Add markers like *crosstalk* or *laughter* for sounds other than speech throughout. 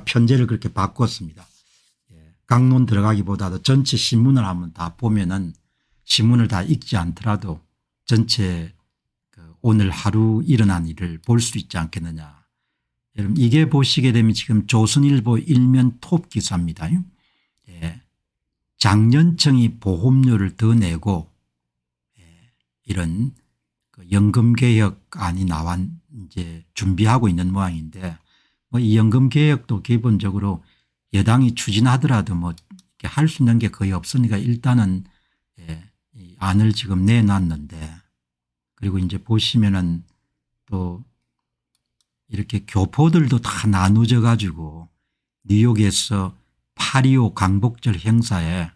편제를 그렇게 바꿨습니다. 예. 강론 들어가기보다도 전체 신문을 한번 다 보면은 신문을 다 읽지 않더라도 전체 그 오늘 하루 일어난 일을 볼 수 있지 않겠느냐. 여러분 이게 보시게 되면 지금 조선일보 일면 톱 기사입니다. 예. 장년청이 보험료를 더 내고 예. 이런 그 연금개혁안이 나왔 이제 준비하고 있는 모양인데 뭐 이연금 개혁도 기본적으로 여당이 추진하더라도 뭐 할 수 있는 게 거의 없으니까 일단은 예, 이 안을 지금 내놨는데 그리고 이제 보시면은 또 이렇게 교포들도 다 나누져 가지고 뉴욕에서 파리오 광복절 행사에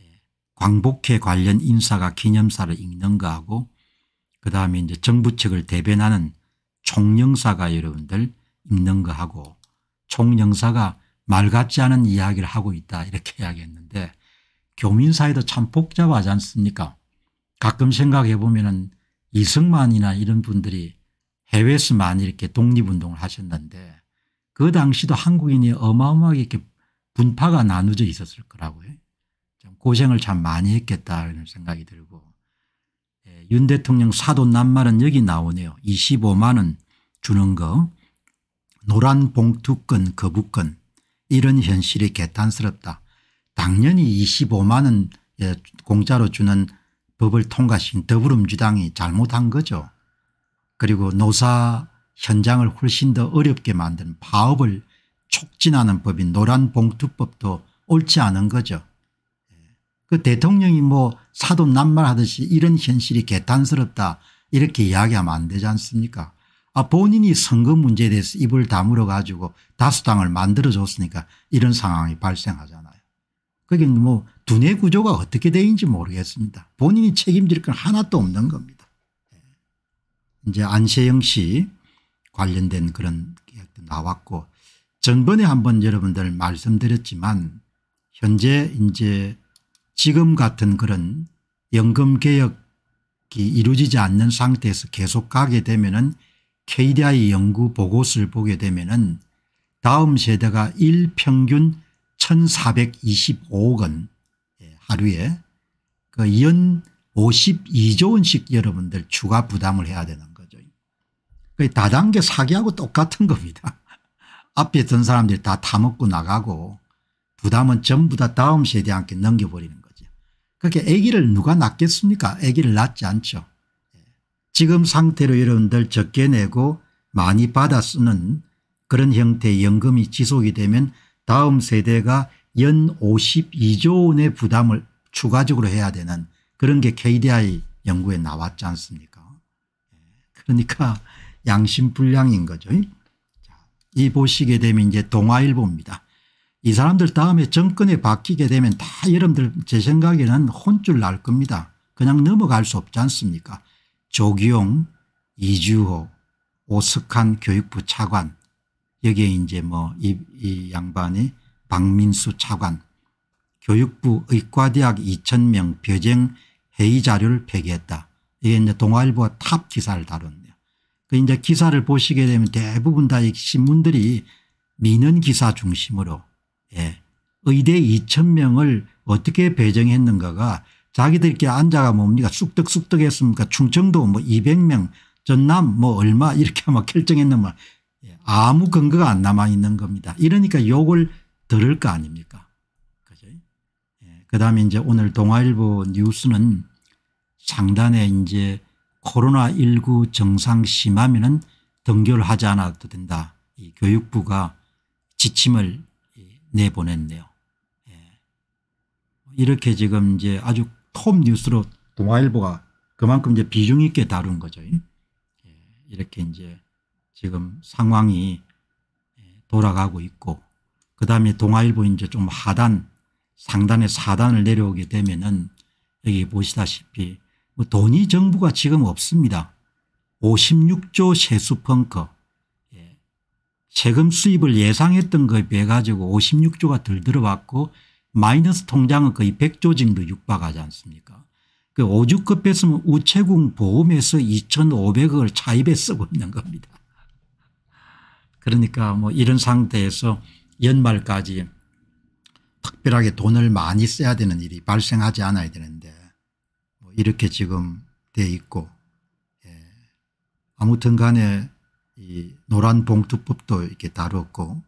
예, 광복회 관련 인사가 기념사를 읽는 거하고 그다음에 이제 정부 측을 대변하는 총영사가 여러분들 있는 거하고 총영사가 말 같지 않은 이야기를 하고 있다 이렇게 이야기했는데 교민 사이도 참 복잡하지 않습니까 가끔 생각해 보면 이승만이나 이런 분들이 해외에서 많이 이렇게 독립운동을 하셨는데 그 당시도 한국인이 어마어마하게 이렇게 분파가 나누어져 있었을 거라고요. 참 고생을 참 많이 했겠다 이런 생각이 들고 예, 윤 대통령 사돈 낱말은 여기 나오네요. 25만 원 주는 거 노란 봉투권 거부권 이런 현실이 개탄스럽다. 당연히 25만 원 예, 공짜로 주는 법을 통과시 더불어민주당이 잘못한 거죠. 그리고 노사 현장을 훨씬 더 어렵게 만든 파업을 촉진하는 법인 노란 봉투법도 옳지 않은 거죠. 예. 그 대통령이 뭐 사돈 난말하듯이 이런 현실이 개탄스럽다 이렇게 이야기하면 안 되지 않습니까 아 본인이 선거 문제에 대해서 입을 다물어 가지고 다수당을 만들어줬으니까 이런 상황이 발생하잖아요. 그게 뭐 두뇌 구조가 어떻게 되는지 모르겠습니다. 본인이 책임질 건 하나도 없는 겁니다. 예. 이제 안세영 씨 관련된 그런 계약도 나왔고 전번에 한 번 여러분들 말씀드렸지만 현재 이제 지금 같은 그런 연금개혁이 이루어지지 않는 상태에서 계속 가게 되면은 KDI 연구 보고서를 보게 되면 은 다음 세대가 일평균 1425억 원 예, 하루에 그연 52조 원씩 여러분들 추가 부담을 해야 되는 거죠. 그 다단계 사기하고 똑같은 겁니다. *laughs* 앞에 있던 사람들이 다 타먹고 나가고 부담은 전부 다 다음 세대한테 넘겨버리는 거죠. 그렇게 아기를 누가 낳겠습니까? 아기를 낳지 않죠. 지금 상태로 여러분들 적게 내고 많이 받아 쓰는 그런 형태의 연금이 지속이 되면 다음 세대가 연 52조 원의 부담을 추가적으로 해야 되는 그런 게 KDI 연구에 나왔지 않습니까 예, 그러니까 *laughs* 양심불량인 거죠. 이 보시게 되면 이제 동아일보입니다. 이 사람들 다음에 정권에 바뀌게 되면 다 여러분들 제 생각에는 혼쭐 날 겁니다. 그냥 넘어갈 수 없지 않습니까 조기용, 이주호, 오스칸 교육부 차관 여기에 이제 뭐이 이 양반이 박민수 차관 교육부 의과대학 2000명 벼쟁 회의 자료를 폐기했다. 이게 이제 동아일보가 탑 기사를 다뤘네요. 그 이제 기사를 보시게 되면 대부분 다이 신문들이 민원 기사 중심으로 예. 의대 2000명을 어떻게 배정했는가가 자기들끼리 앉아가 뭐 뭡니까 쑥덕쑥덕 했습니까 충청도 뭐 200명 전남 뭐 얼마 *laughs* 이렇게 막 결정했는말 예, 아무 근거가 안 남아 있는 겁니다. 이러니까 욕을 들을 거 아닙니까 그죠 예. 그다음에 이제 오늘 동아일보 뉴스는 상단에 이제 코로나19 정상 심하면은 등교를 하지 않아도 된다. 이 교육부가 지침을 내보냈네요. 예. 이렇게 지금 이제 아주 톱 뉴스로 동아일보가 그만큼 이제 비중 있게 다룬 거죠. 예. 이렇게 이제 지금 상황이 예, 돌아가고 있고 그 다음에 동아일보 이제 좀 하단 상단에 사단을 내려오게 되면은 여기 보시다시피 뭐 돈이 정부가 지금 없습니다. 56조 세수 펑크 예, 세금 수입을 예상했던 거에 비해 가지고 56조가 덜 들어왔고 마이너스 통장은 거의 100조 정도 육박하지 않습니까 그 오죽급 뺐으면 우체국 보험에서 2500억을 차입에 쓰고 있는 겁니다. 그러니까 뭐 이런 상태에서 연말까지 특별하게 돈을 많이 써야 되는 일이 발생하지 않아야 되는데 뭐 이렇게 지금 돼 있고 예. 아무튼 간에 이 노란 봉투법도 이렇게 다뤘고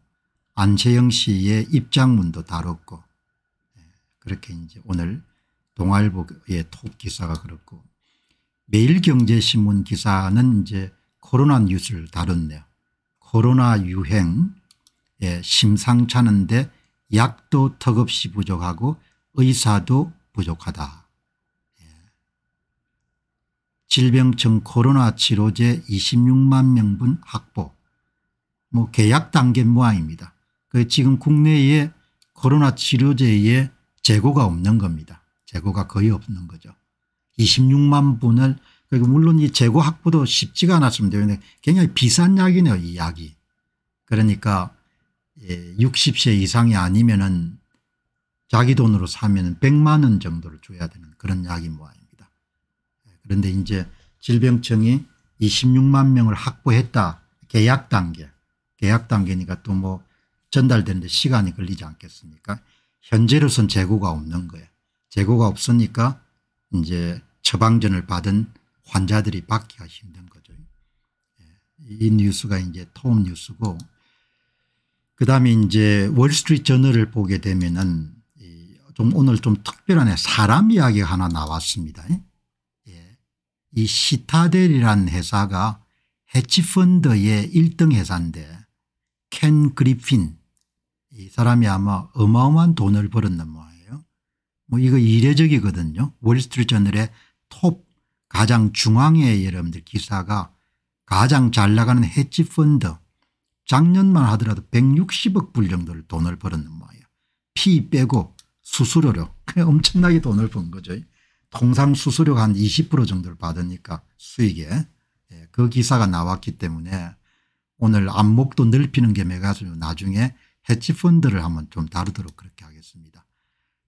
안재영 씨의 입장문도 다뤘고 그렇게 이제 오늘 동아일보의 톱 기사가 그렇고 매일경제신문 기사는 이제 코로나 뉴스를 다뤘네요. 코로나 유행 예, 심상찮은데 약도 턱없이 부족하고 의사도 부족하다. 예. 질병청 코로나 치료제 26만 명분 확보. 뭐 계약 단계 무항입니다. 그 지금 국내에 코로나 치료제에 재고가 없는 겁니다. 재고가 거의 없는 거죠. 26만 분을 그러니까 물론 이 재고 확보도 쉽지가 않았습니다. 굉장히 비싼 약이네요. 이 약이. 그러니까 60세 예, 이상이 아니면 은 자기 돈으로 사면 100만 원 정도를 줘야 되는 그런 약이 모아입니다. 그런데 이제 질병청이 26만 명을 확보했다. 계약 단계. 계약 단계니까 또 뭐 전달되는데 시간이 걸리지 않겠습니까 현재로선 재고가 없는 거예요. 재고가 없으니까 이제 처방전을 받은 환자들이 받기가 힘든 거죠. 예. 이 뉴스가 이제 톰 뉴스고 그다음에 이제 월스트리트 저널을 보게 되면은 좀 오늘 좀 특별한 사람 이야기 하나 나왔습니다. 예. 이 시타델이라는 회사가 해치펀드의 1등 회사인데 켄 그리핀 이 사람이 아마 어마어마한 돈을 벌었는 모양이에요. 뭐 이거 이례적이거든요. 월스트리트저널의 톱 가장 중앙의 여러분들 기사가 가장 잘 나가는 헤지펀드 작년만 하더라도 160억 불 정도를 돈을 벌었는 모양이에요. 피 빼고 수수료로 그냥 엄청나게 돈을 번 거죠. 통상 수수료가 한 20% 정도를 받으니까 수익에 예, 그 기사가 나왔기 때문에 오늘 안목도 넓히는 게매가 나중에 해치펀드를 한번 좀 다루도록 그렇게 하겠습니다.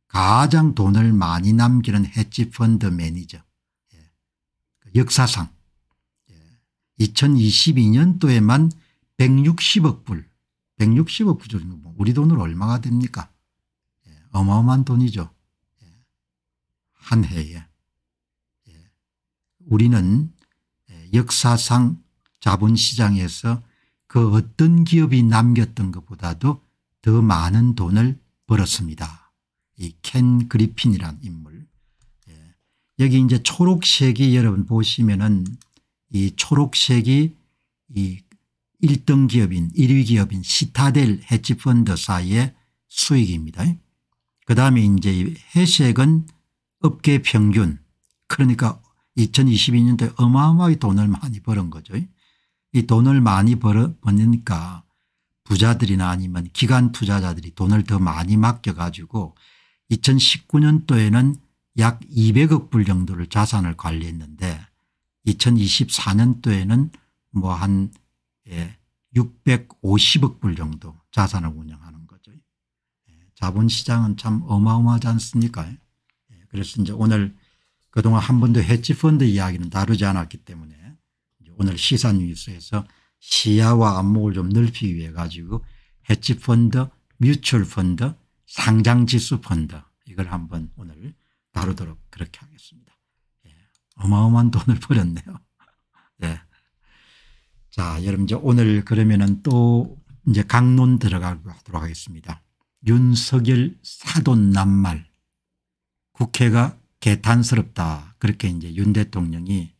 가장 돈을 많이 남기는 헤지펀드 매니저 예. 그 역사상 예. 2022년도에만 160억 불 160억 불 정도 뭐 우리 돈으로 얼마가 됩니까 예. 어마어마한 돈이죠. 예. 한 해에 예. 우리는 예, 역사상 자본시장에서 그 어떤 기업이 남겼던 것보다도 더 많은 돈을 벌었습니다. 이 켄 그리핀이란 인물. 예. 여기 이제 초록색이 여러분 보시면은 이 초록색이 이 1등 기업인 1위 기업인 시타델 헤지펀드사의 수익입니다. 그 다음에 이제 회색은 업계 평균 그러니까 2022년도에 어마어마하게 돈을 많이 버는 거죠. 이 돈을 많이 벌어, 버니까 부자들이나 아니면 기관 투자자들이 돈을 더 많이 맡겨 가지고 2019년도에는 약 200억 불 정도를 자산을 관리했는데 2024년도에는 뭐 한 650억 예, 불 정도 자산을 운영하는 거죠. 예, 자본시장은 참 어마어마하지 않습니까 예, 그래서 이제 오늘 그동안 한 번도 헤지펀드 이야기는 다루지 않았기 때문에 오늘 시사 뉴스에서 시야와 안목을 좀 넓히기 위해 가지고 해치 펀드, 뮤추얼 펀드, 상장 지수 펀드 이걸 한번 오늘 다루도록 그렇게 하겠습니다. 예. 어마어마한 돈을 벌였네요. *laughs* 예. 자, 여러분 이제 오늘 그러면은 또 이제 강론 들어가도록 하겠습니다. 윤석열 사돈 남말 국회가 개탄스럽다. 그렇게 이제 윤 대통령이